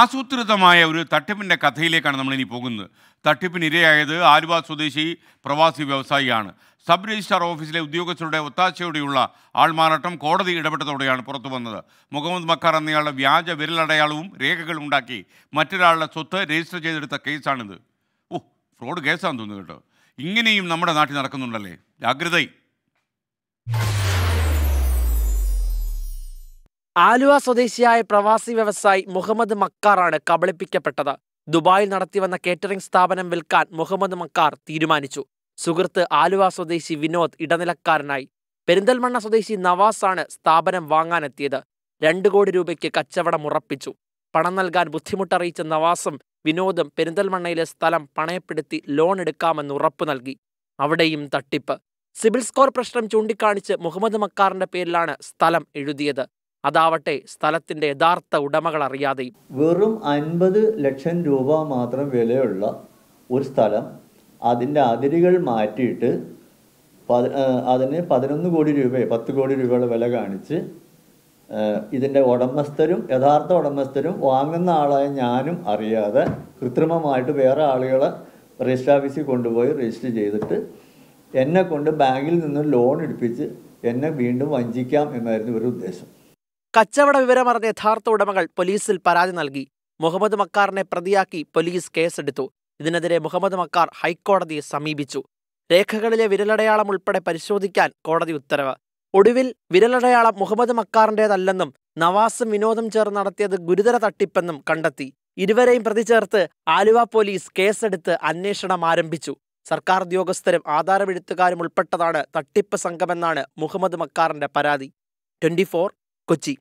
ആസൂത്രിതമായ ഒരു തട്ടിപ്പിൻ്റെ കഥയിലേക്കാണ് നമ്മളിനി പോകുന്നത് തട്ടിപ്പിനിരയായത് ആലുവ സ്വദേശി പ്രവാസി വ്യവസായിയാണ് സബ് രജിസ്ട്രാർ ഓഫീസിലെ ഉദ്യോഗസ്ഥരുടെ ഒത്താശയോടെയുള്ള ആൾമാറാട്ടം കോടതി ഇടപെട്ടതോടെയാണ് പുറത്തു വന്നത് മുഹമ്മദ് മക്കാർ എന്നയാളുടെ വ്യാജ വിരലടയാളവും രേഖകൾ ഉണ്ടാക്കി മറ്റൊരാളുടെ സ്വത്ത് രജിസ്റ്റർ ചെയ്തെടുത്ത കേസാണിത് ഓ ഫ്രോഡ് കേസാണെന്ന് തോന്നുന്നു കേട്ടോ ഇങ്ങനെയും നമ്മുടെ നാട്ടിൽ നടക്കുന്നുണ്ടല്ലേ ജാഗ്രതയും ആലുവ സ്വദേശിയായ പ്രവാസി വ്യവസായി മുഹമ്മദ് മക്കാറാണ് കബളിപ്പിക്കപ്പെട്ടത് ദുബായിൽ നടത്തി വന്ന കേറ്ററിംഗ് സ്ഥാപനം വിൽക്കാൻ മുഹമ്മദ് മക്കാർ തീരുമാനിച്ചു സുഹൃത്ത് ആലുവ സ്വദേശി വിനോദ് ഇടനിലക്കാരനായി പെരിന്തൽമണ്ണ സ്വദേശി നവാസാണ് സ്ഥാപനം വാങ്ങാനെത്തിയത് രണ്ടു കോടി രൂപയ്ക്ക് കച്ചവടം ഉറപ്പിച്ചു പണം നൽകാൻ ബുദ്ധിമുട്ടറിയിച്ച നവാസും വിനോദും പെരിന്തൽമണ്ണയിലെ സ്ഥലം പണയപ്പെടുത്തി ലോൺ എടുക്കാമെന്ന് ഉറപ്പു നൽകി അവിടെയും തട്ടിപ്പ് സിബിൽ സ്കോർ പ്രശ്നം ചൂണ്ടിക്കാണിച്ച് മുഹമ്മദ് മക്കാറിന്റെ പേരിലാണ് സ്ഥലം എഴുതിയത് അതാവട്ടെ സ്ഥലത്തിന്റെ യഥാർത്ഥ ഉടമകൾ അറിയാതെ വെറും അൻപത് ലക്ഷം രൂപ മാത്രം വിലയുള്ള ഒരു സ്ഥലം അതിൻ്റെ അതിരുകൾ മാറ്റിയിട്ട് അതിന് പതിനൊന്ന് കോടി രൂപ പത്ത് കോടി രൂപയുടെ വില കാണിച്ച് ഇതിൻ്റെ ഉടമസ്ഥരും യഥാർത്ഥ ഉടമസ്ഥരും വാങ്ങുന്ന ആളായ ഞാനും അറിയാതെ കൃത്രിമമായിട്ട് വേറെ ആളുകളെ രജിസ്റ്റർ ഓഫീസിൽ കൊണ്ടുപോയി രജിസ്റ്റർ ചെയ്തിട്ട് എന്നെ കൊണ്ട് ബാങ്കിൽ നിന്ന് ലോൺ എടുപ്പിച്ച് എന്നെ വീണ്ടും വഞ്ചിക്കാം എന്നായിരുന്നു ഒരു ഉദ്ദേശം കച്ചവട വിവരമറിഞ്ഞ യഥാർത്ഥ ഉടമകൾ പോലീസിൽ പരാതി നൽകി മുഹമ്മദ് മക്കാറിനെ പ്രതിയാക്കി പോലീസ് കേസെടുത്തു ഇതിനെതിരെ മുഹമ്മദ് മക്കാർ ഹൈക്കോടതിയെ സമീപിച്ചു രേഖകളിലെ വിരലടയാളം ഉൾപ്പെടെ പരിശോധിക്കാൻ കോടതി ഉത്തരവ് ഒടുവിൽ വിരലടയാളം മുഹമ്മദ് മക്കാറിൻ്റെതല്ലെന്നും നവാസും വിനോദം ചേർന്ന് നടത്തിയത് ഗുരുതര തട്ടിപ്പെന്നും കണ്ടെത്തി ഇരുവരെയും പ്രതി ചേർത്ത് ആലുവ പോലീസ് കേസെടുത്ത് അന്വേഷണം ആരംഭിച്ചു സർക്കാർ ഉദ്യോഗസ്ഥരും ആധാരമെഴുത്തുകാരും ഉൾപ്പെട്ടതാണ് തട്ടിപ്പ് സംഘമെന്നാണ് മുഹമ്മദ് മക്കാറിന്റെ പരാതി ട്വന്റി ഫോർ കൊച്ചി